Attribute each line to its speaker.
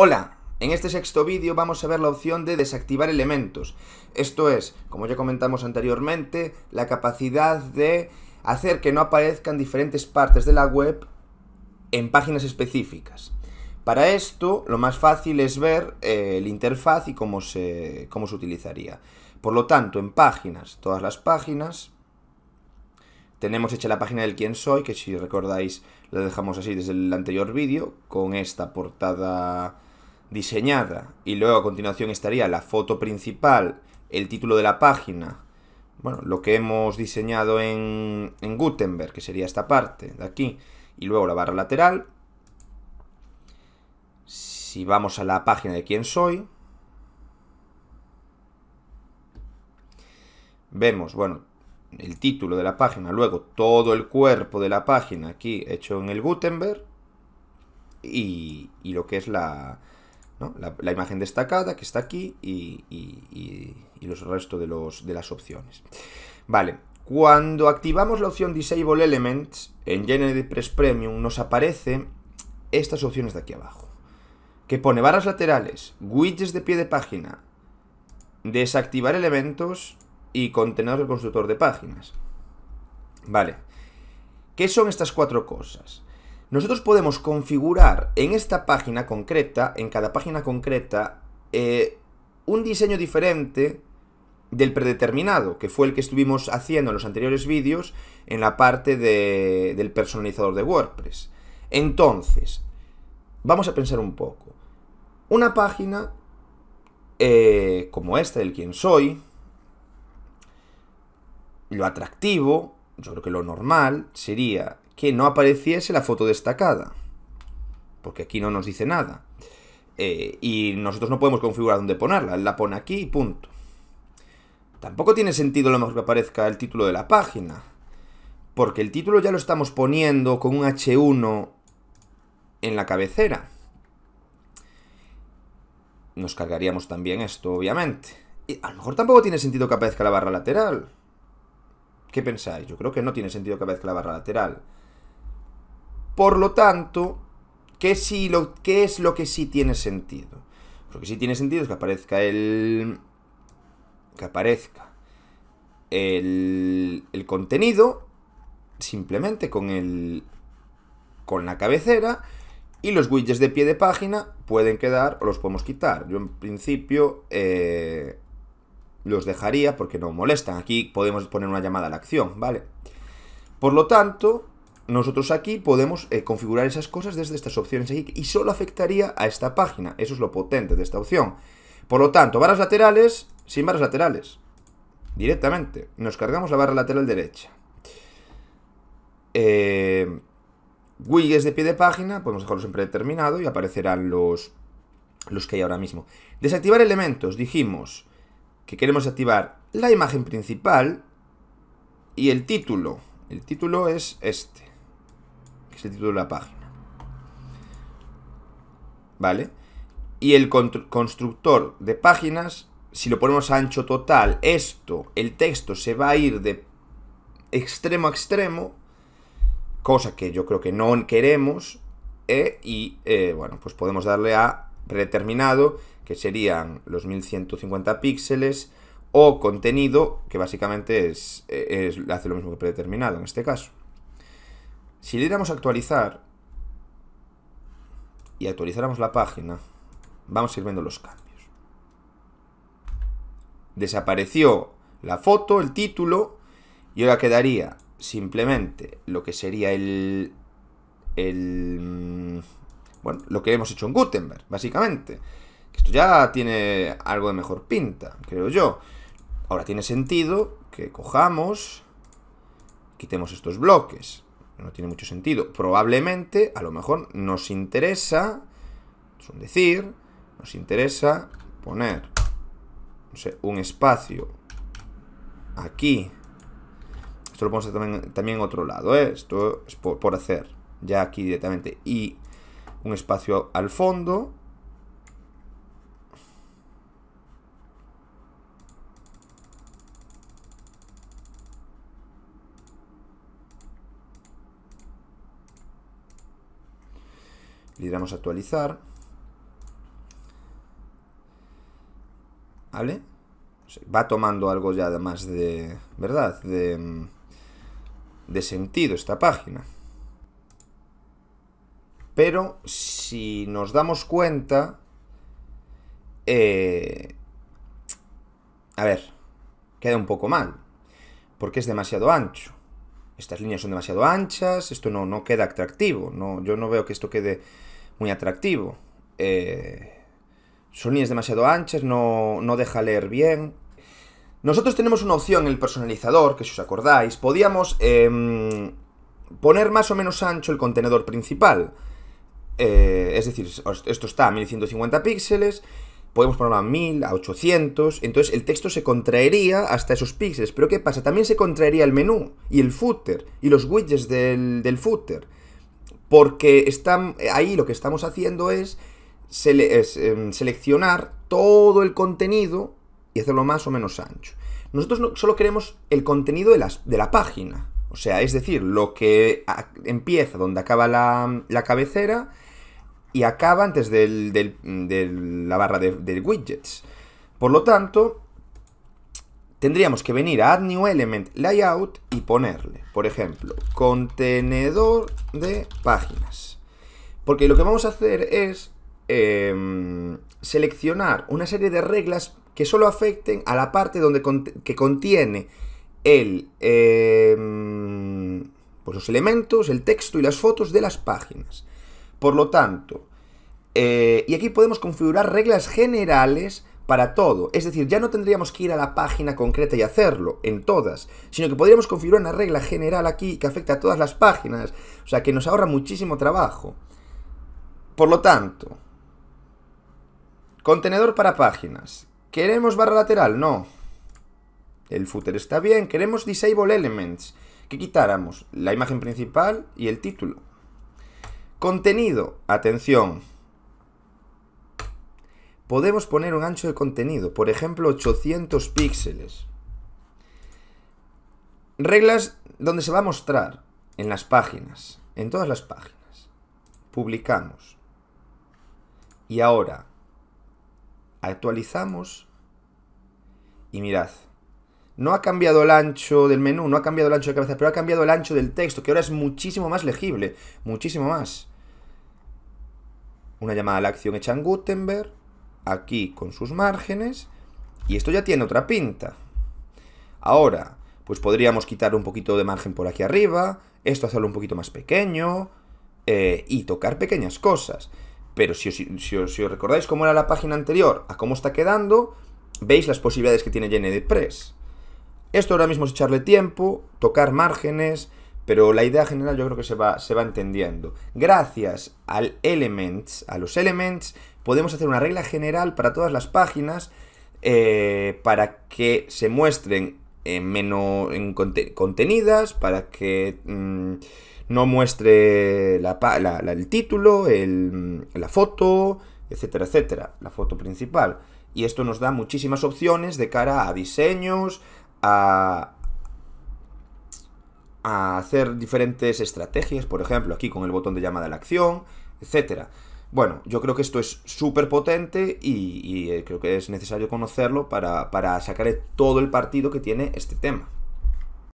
Speaker 1: Hola, en este sexto vídeo vamos a ver la opción de desactivar elementos. Esto es, como ya comentamos anteriormente, la capacidad de hacer que no aparezcan diferentes partes de la web en páginas específicas. Para esto, lo más fácil es ver eh, la interfaz y cómo se, cómo se utilizaría. Por lo tanto, en páginas, todas las páginas, tenemos hecha la página del quién soy, que si recordáis la dejamos así desde el anterior vídeo, con esta portada diseñada y luego a continuación estaría la foto principal, el título de la página, bueno, lo que hemos diseñado en, en Gutenberg, que sería esta parte de aquí, y luego la barra lateral. Si vamos a la página de quién soy, vemos, bueno, el título de la página, luego todo el cuerpo de la página aquí hecho en el Gutenberg y, y lo que es la, la, imagen destacada que está aquí y, los restos de, de las opciones. Vale, cuando activamos la opción Disable Elements, en Generate Press Premium nos aparece estas opciones de aquí abajo, que pone barras laterales, widgets de pie de página, desactivar elementos y contenedor del constructor de páginas. Vale, ¿qué son estas cuatro cosas? Nosotros podemos configurar en esta página concreta, en cada página concreta, eh, un diseño diferente del predeterminado, que fue el que estuvimos haciendo en los anteriores vídeos en la parte del personalizador de WordPress. Entonces, vamos a pensar un poco. Una página eh, como esta del quien soy, lo atractivo, yo creo que lo normal sería que no apareciese la foto destacada. Porque aquí no nos dice nada. Eh, y nosotros no podemos configurar dónde ponerla. La pone aquí y punto. Tampoco tiene sentido lo mejor que aparezca el título de la página. Porque el título ya lo estamos poniendo con un H1 en la cabecera. Nos cargaríamos también esto, obviamente. Y a lo mejor tampoco tiene sentido que aparezca la barra lateral. ¿Qué pensáis? Yo creo que no tiene sentido que aparezca la barra lateral. Por lo tanto, ¿qué, lo, es lo que sí tiene sentido? Lo que sí tiene sentido es que aparezca el... Que aparezca el, el contenido simplemente con el... con la cabecera y los widgets de pie de página pueden quedar o los podemos quitar. Yo en principio eh, los dejaría porque no molestan. Aquí podemos poner una llamada a la acción, ¿vale? Por lo tanto, nosotros aquí podemos eh, configurar esas cosas desde estas opciones aquí y solo afectaría a esta página. Eso es lo potente de esta opción. Por lo tanto, barras laterales, sin barras laterales. Directamente. Nos cargamos la barra lateral derecha. Eh, widgets de pie de página, podemos dejarlo siempre determinado y aparecerán los, los que hay ahora mismo. Desactivar elementos, dijimos que queremos activar la imagen principal y el título. El título es este título de la página. ¿Vale? Y el constructor de páginas, si lo ponemos a ancho total, esto, el texto se va a ir de extremo a extremo, cosa que yo creo que no queremos, ¿eh? y eh, bueno, pues podemos darle a predeterminado, que serían los 1150 píxeles, o contenido, que básicamente eh, es, hace lo mismo que predeterminado en este caso. Si le diéramos a actualizar y actualizáramos la página, vamos a ir viendo los cambios. Desapareció la foto, el título, y ahora quedaría simplemente lo que sería el... el mm, bueno, lo que hemos hecho en Gutenberg, básicamente. Esto ya tiene algo de mejor pinta, creo yo. Ahora tiene sentido que cojamos, quitemos estos bloques no tiene mucho sentido. Probablemente, a lo mejor, nos interesa, es decir, nos interesa poner, no sé, un espacio aquí. Esto lo podemos también, también en otro lado, ¿eh? Esto es por hacer, ya aquí directamente. Y un espacio al fondo, Le damos a actualizar. ¿Vale? Va tomando algo ya además de, ¿verdad? Mm, de, sentido esta página. Pero si nos damos cuenta... Eh, a ver, queda un poco mal. Porque es demasiado ancho estas líneas son demasiado anchas, esto no, no queda atractivo, no, yo no veo que esto quede muy atractivo. Eh, son líneas demasiado anchas, no, deja leer bien. Nosotros tenemos una opción en el personalizador, que si os acordáis, podíamos em, poner más o menos ancho el contenedor principal. Eh, es decir, esto está a 1150 píxeles podemos ponerlo a 1000, a 800, entonces el texto se contraería hasta esos píxeles. Pero ¿qué pasa? También se contraería el menú y el footer y los widgets del, footer. Porque están, eh, ahí lo que estamos haciendo es, em, seleccionar todo el contenido y hacerlo más o menos ancho. Nosotros no, solo queremos el contenido de, de la página. O sea, es decir, lo que empieza donde acaba la, la cabecera y acaba antes de la barra de, widgets. Por lo tanto, tendríamos que venir a Add New Element Layout y ponerle, por ejemplo, contenedor de páginas. Porque lo que vamos a hacer es em, seleccionar una serie de reglas que solo afecten a la parte donde que contiene em, pues los elementos, el texto y las fotos de las páginas. Por lo tanto, eh, y aquí podemos configurar reglas generales para todo. Es decir, ya no tendríamos que ir a la página concreta y hacerlo, en todas, sino que podríamos configurar una regla general aquí que afecta a todas las páginas, o sea que nos ahorra muchísimo trabajo. Por lo tanto, contenedor para páginas. ¿Queremos barra lateral? No. El footer está bien. Queremos disable elements, que quitáramos la imagen principal y el título. Contenido, atención. Podemos poner un ancho de contenido, por ejemplo 800 píxeles. Reglas donde se va a mostrar en las páginas, en todas las páginas. Publicamos. Y ahora actualizamos y mirad no ha cambiado el ancho del menú, no ha cambiado el ancho de cabeza, pero ha cambiado el ancho del texto, que ahora es muchísimo más legible, muchísimo más. Una llamada a la acción hecha en Gutenberg, aquí con sus márgenes, y esto ya tiene otra pinta. Ahora, pues podríamos quitar un poquito de margen por aquí arriba, esto hacerlo un poquito más pequeño, eh, y tocar pequeñas cosas. Pero si os, recordáis cómo era la página anterior a cómo está quedando, veis las posibilidades que tiene Press. Esto ahora mismo es echarle tiempo, tocar márgenes, pero la idea general yo creo que se va, se va entendiendo. Gracias al elements, a los elements, podemos hacer una regla general para todas las páginas eh, para que se muestren en menos contenidas, para que mm, no muestre el título, mm, la foto, etcétera, etcétera, la foto principal. Y esto nos da muchísimas opciones de cara a diseños, a, hacer diferentes estrategias, por ejemplo, aquí con el botón de llamada a la acción, etcétera. Bueno, yo creo que esto es súper potente y, eh, creo que es necesario conocerlo para, para sacarle todo el partido que tiene este tema.